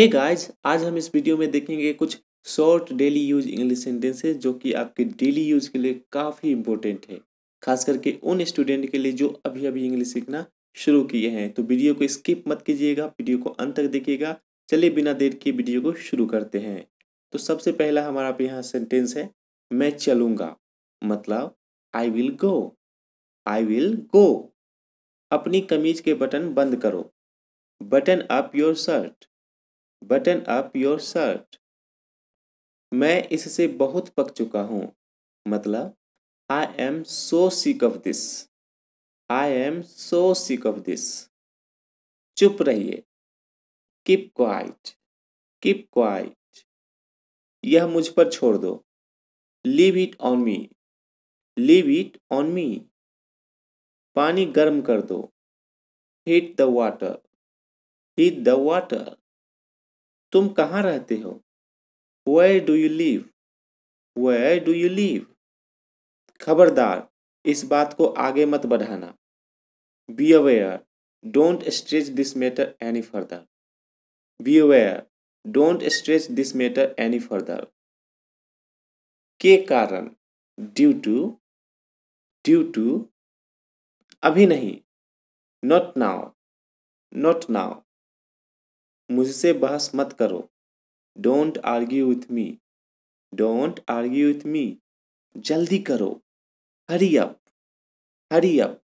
हे hey guys आज हम इस वीडियो में देखेंगे कुछ short daily use English sentences जो कि आपके डेली यूज के लिए काफ़ी इंपॉर्टेंट है खास करके उन स्टूडेंट के लिए जो अभी अभी इंग्लिश सीखना शुरू किए हैं तो वीडियो को स्किप मत कीजिएगा वीडियो को अंत तक देखिएगा चलिए बिना देर के वीडियो को शुरू करते हैं तो सबसे पहला हमारा यहाँ सेंटेंस है मैं चलूँगा मतलब I will go I will go अपनी कमीज के बटन बंद करो button up your shirt button up your shirt मैं इससे बहुत पक चुका हूँ मतलब I am so sick of this I am so sick of this चुप रहिए कीप क्वाइट कीप क्वाइट यह मुझ पर छोड़ दो leave it on me leave it on me पानी गर्म कर दो heat the water heat the water तुम कहाँ रहते हो where do you live where do you live खबरदार इस बात को आगे मत बढ़ाना be aware don't stretch this matter any further be aware don't stretch this matter any further के कारण ड्यू टू ड्यू टू अभी नहीं नॉट नाउ नॉट नाउ मुझसे बहस मत करो don't argue with me don't argue with me जल्दी करो हरी अप हरी अप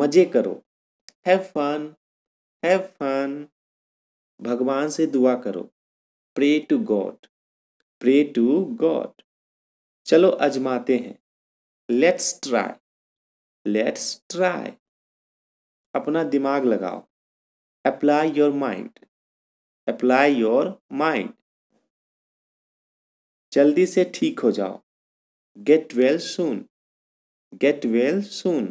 मजे करो हैव फन हैव फन भगवान से दुआ करो pray to God pray to God चलो अजमाते हैं लेट्स ट्राई लेट्स ट्राई अपना दिमाग लगाओ apply your mind apply your mind जल्दी से ठीक हो जाओ get well soon get well soon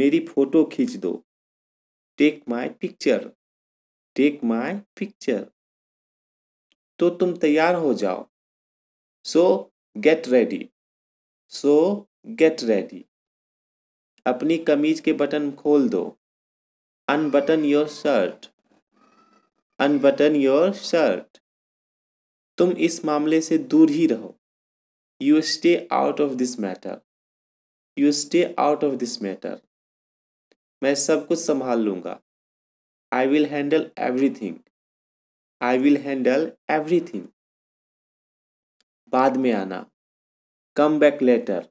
मेरी फोटो खींच दो take my picture take my picture तो तुम तैयार हो जाओ so get ready so get ready अपनी कमीज के बटन खोल दो unbutton your shirt unbutton your shirt तुम इस मामले से दूर ही रहो you stay out of this matter you stay out of this matter मैं सब कुछ संभाल लूँगा I will handle everything I will handle everything बाद में आना come back later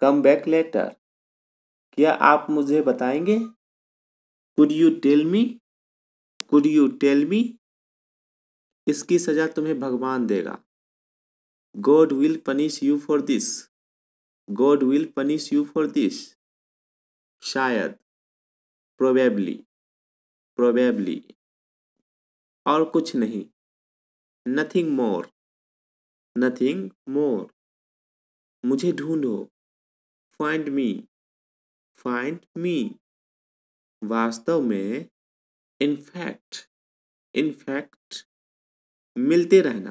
come back later क्या आप मुझे बताएंगे could you tell me could you tell me इसकी सजा तुम्हें भगवान देगा God will punish you for this God will punish you for this शायद प्रोबेबली प्रोबेबली और कुछ नहीं नथिंग मोर नथिंग मोर मुझे ढूंढो फाइंड मी फाइंड मी वास्तव में इनफैक्ट इनफैक्ट मिलते रहना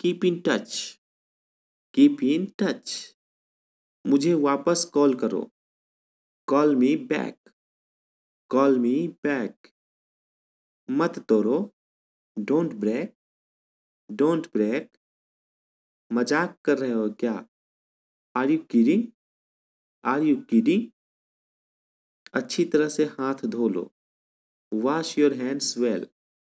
keep in touch keep in touch मुझे वापस कॉल करो call me back call me back मत तोड़ो डोंट ब्रेक डोंट ब्रेक मजाक कर रहे हो क्या are you kidding are you kidding अच्छी तरह से हाथ धो लो वॉश योर हैंड्स वेल